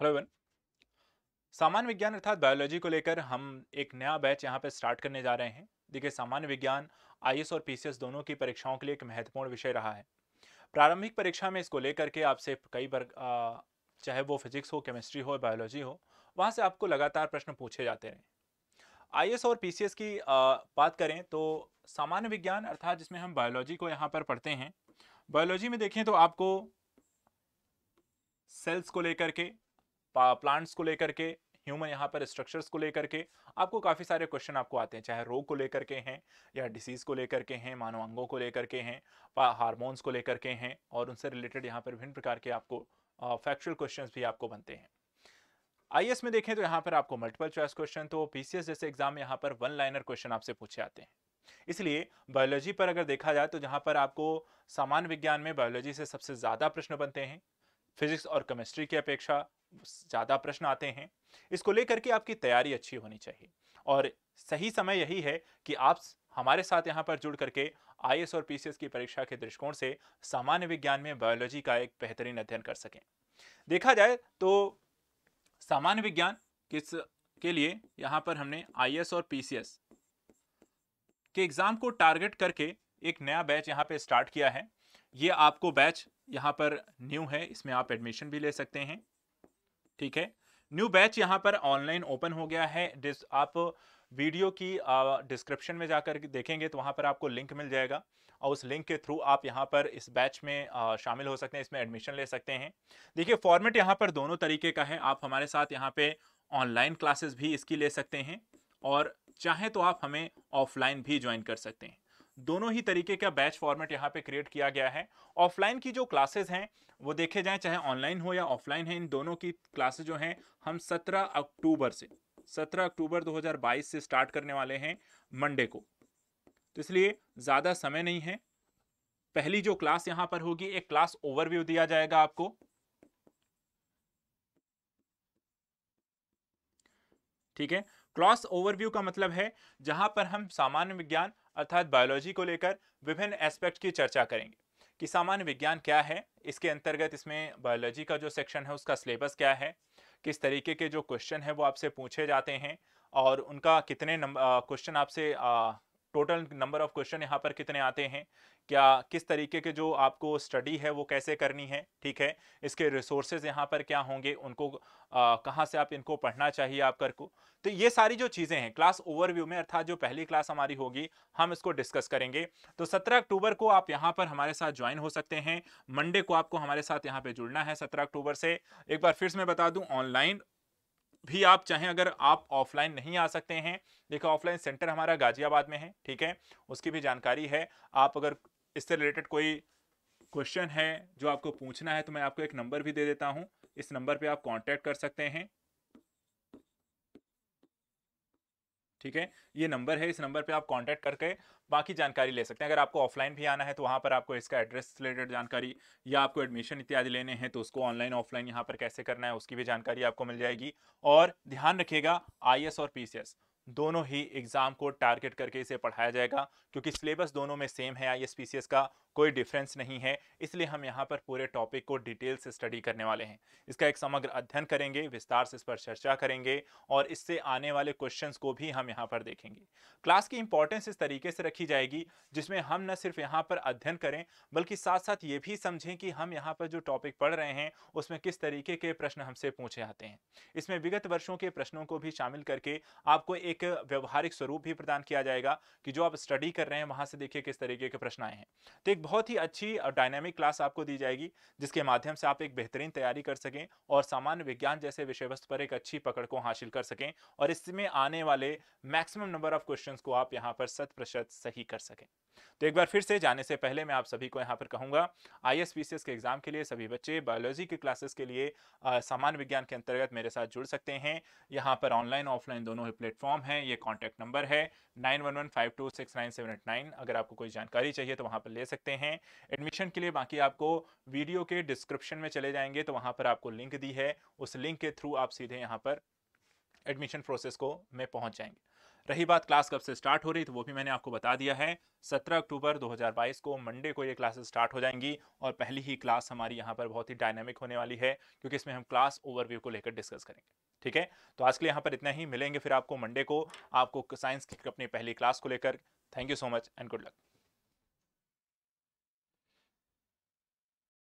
hello Avon सामान्य विज्ञान अर्थात बायोलॉजी को लेकर हम एक नया बैच यहाँ पे स्टार्ट करने जा रहे हैं देखिए सामान्य विज्ञान आई और पी दोनों की परीक्षाओं के लिए एक महत्वपूर्ण विषय रहा है प्रारंभिक परीक्षा में इसको लेकर के आपसे कई बार चाहे वो फिजिक्स हो केमिस्ट्री हो बायोलॉजी हो वहाँ से आपको लगातार प्रश्न पूछे जाते रहे आई और पी की बात करें तो सामान्य विज्ञान अर्थात जिसमें हम बायोलॉजी को यहाँ पर पढ़ते हैं बायोलॉजी में देखें तो आपको सेल्स को लेकर के प्लांट्स को लेकर के ह्यूमन यहाँ पर स्ट्रक्चर्स को लेकर के आपको काफ़ी सारे क्वेश्चन आपको आते हैं चाहे रोग को लेकर के हैं या डिसीज़ को लेकर के हैं मानव अंगों को लेकर के हैं हार्मोन्स को लेकर के हैं और उनसे रिलेटेड यहाँ पर विभिन्न प्रकार के आपको फैक्चुअल क्वेश्चन भी आपको बनते हैं आई में देखें तो यहाँ पर आपको मल्टीपल चॉइस क्वेश्चन तो पी जैसे एग्जाम में यहाँ पर वन लाइनर क्वेश्चन आपसे पूछे आते हैं इसलिए बायोलॉजी पर अगर देखा जाए तो जहाँ पर आपको सामान्य विज्ञान में बायोलॉजी से सबसे ज़्यादा प्रश्न बनते हैं फिजिक्स और केमिस्ट्री की अपेक्षा ज़्यादा प्रश्न आते हैं इसको लेकर के आपकी तैयारी अच्छी होनी चाहिए और सही समय यही है कि आप हमारे साथ यहाँ पर जुड़ करके आई और पी की परीक्षा के दृष्टिकोण से सामान्य विज्ञान में बायोलॉजी का एक बेहतरीन अध्ययन कर सकें देखा जाए तो सामान्य विज्ञान किस के लिए यहाँ पर हमने आई और पी के एग्ज़ाम को टारगेट करके एक नया बैच यहाँ पे स्टार्ट किया है ये आपको बैच यहाँ पर न्यू है इसमें आप एडमिशन भी ले सकते हैं ठीक है न्यू बैच यहाँ पर ऑनलाइन ओपन हो गया है डिस आप वीडियो की डिस्क्रिप्शन में जाकर देखेंगे तो वहाँ पर आपको लिंक मिल जाएगा और उस लिंक के थ्रू आप यहाँ पर इस बैच में आ, शामिल हो सकते हैं इसमें एडमिशन ले सकते हैं देखिए फॉर्मेट यहाँ पर दोनों तरीके का है आप हमारे साथ यहाँ पे ऑनलाइन क्लासेस भी इसकी ले सकते हैं और चाहें तो आप हमें ऑफलाइन भी ज्वाइन कर सकते हैं दोनों ही तरीके का बैच फॉर्मेट यहाँ पे क्रिएट किया गया है ऑफलाइन की जो क्लासेस हैं वो देखे जाएँ चाहे ऑनलाइन हो या ऑफलाइन है इन दोनों की क्लासेज जो हैं हम सत्रह अक्टूबर से सत्रह अक्टूबर 2022 से स्टार्ट करने वाले हैं मंडे को तो इसलिए ज़्यादा समय नहीं है पहली जो क्लास यहाँ पर होगी एक क्लास ओवरव्यू दिया जाएगा आपको ठीक है क्लास ओवरव्यू का मतलब है जहां पर हम सामान्य विज्ञान अर्थात बायोलॉजी को लेकर विभिन्न एस्पेक्ट की चर्चा करेंगे कि सामान्य विज्ञान क्या है इसके अंतर्गत इसमें बायोलॉजी का जो सेक्शन है उसका सिलेबस क्या है किस तरीके के जो क्वेश्चन है वो आपसे पूछे जाते हैं और उनका कितने क्वेश्चन आपसे टोटल नंबर ऑफ क्वेश्चन यहाँ पर कितने आते हैं क्या किस तरीके के जो आपको स्टडी है वो कैसे करनी है ठीक है इसके रिसोर्सेज यहाँ पर क्या होंगे उनको कहाँ से आप इनको पढ़ना चाहिए आप कर को तो ये सारी जो चीज़ें हैं क्लास ओवरव्यू में अर्थात जो पहली क्लास हमारी होगी हम इसको डिस्कस करेंगे तो 17 अक्टूबर को आप यहाँ पर हमारे साथ ज्वाइन हो सकते हैं मंडे को आपको हमारे साथ यहाँ पे जुड़ना है सत्रह अक्टूबर से एक बार फिर से मैं बता दूँ ऑनलाइन भी आप चाहें अगर आप ऑफलाइन नहीं आ सकते हैं देखो ऑफलाइन सेंटर हमारा गाजियाबाद में है ठीक है उसकी भी जानकारी है आप अगर इससे रिलेटेड कोई क्वेश्चन है जो आपको पूछना है तो मैं आपको एक नंबर भी दे देता हूँ इस नंबर पे आप कांटेक्ट कर सकते हैं ठीक है ये नंबर है इस नंबर पे आप कांटेक्ट करके बाकी जानकारी ले सकते हैं अगर आपको ऑफलाइन भी आना है तो वहाँ पर आपको इसका एड्रेस रिलेटेड जानकारी या आपको एडमिशन इत्यादि लेने हैं तो उसको ऑनलाइन ऑफलाइन यहाँ पर कैसे करना है उसकी भी जानकारी आपको मिल जाएगी और ध्यान रखिएगा आई और पी दोनों ही एग्जाम को टारगेट करके इसे पढ़ाया जाएगा क्योंकि सिलेबस दोनों में सेम है आई एस का कोई डिफरेंस नहीं है इसलिए हम यहाँ पर पूरे टॉपिक को डिटेल से स्टडी करने वाले हैं इसका एक समग्र अध्ययन करेंगे विस्तार से इस पर चर्चा करेंगे और इससे आने वाले क्वेश्चन को भी हम यहाँ पर देखेंगे क्लास की इंपॉर्टेंस इस तरीके से रखी जाएगी जिसमें हम न सिर्फ यहाँ पर अध्ययन करें बल्कि साथ साथ ये भी समझें कि हम यहाँ पर जो टॉपिक पढ़ रहे हैं उसमें किस तरीके के प्रश्न हमसे पूछे आते हैं इसमें विगत वर्षों के प्रश्नों को भी शामिल करके आपको एक व्यवहारिक स्वरूप भी प्रदान किया जाएगा कि जो आप स्टडी कर रहे हैं वहां से देखिए किस तरीके के प्रश्न आए हैं तो एक बहुत ही अच्छी और डायनेमिक क्लास आपको दी जाएगी जिसके माध्यम से आप एक बेहतरीन तैयारी कर सकें और सामान्य विज्ञान जैसे विषय वस्तु पर एक अच्छी पकड़ को हासिल कर सकें और इसमें आने वाले मैक्सिमम नंबर ऑफ क्वेश्चन को आप यहाँ पर शत प्रतिशत सही कर सकें तो एक बार फिर से जाने से पहले मैं आप सभी को यहाँ पर कहूँगा आई एस के एग्जाम के लिए सभी बच्चे बायोलॉजी के क्लासेस के लिए सामान्य विज्ञान के अंतर्गत मेरे साथ जुड़ सकते हैं यहाँ पर ऑनलाइन ऑफलाइन दोनों ही प्लेटफॉर्म है ये कॉन्टैक्ट नंबर है नाइन अगर आपको कोई जानकारी चाहिए तो वहाँ पर ले सकते हैं हैं एडमिशन के लिए बाकी आपको वीडियो के डिस्क्रिप्शन में चले जाएंगे तो वहां पर आपको लिंक दी है उस लिंक के थ्रू आप सीधे यहाँ पर एडमिशन प्रोसेस को में पहुंच जाएंगे रही बात क्लास कब से स्टार्ट हो रही तो वो भी मैंने आपको बता दिया है 17 अक्टूबर 2022 को मंडे को ये क्लासेस स्टार्ट हो जाएंगी और पहली ही क्लास हमारी यहाँ पर बहुत ही डायनामिक होने वाली है क्योंकि इसमें हम क्लास ओवरव्यू को लेकर डिस्कस करेंगे ठीक है तो आज के लिए यहाँ पर इतना ही मिलेंगे फिर आपको मंडे को आपको साइंस की अपनी पहली क्लास को लेकर thank you so much and good luck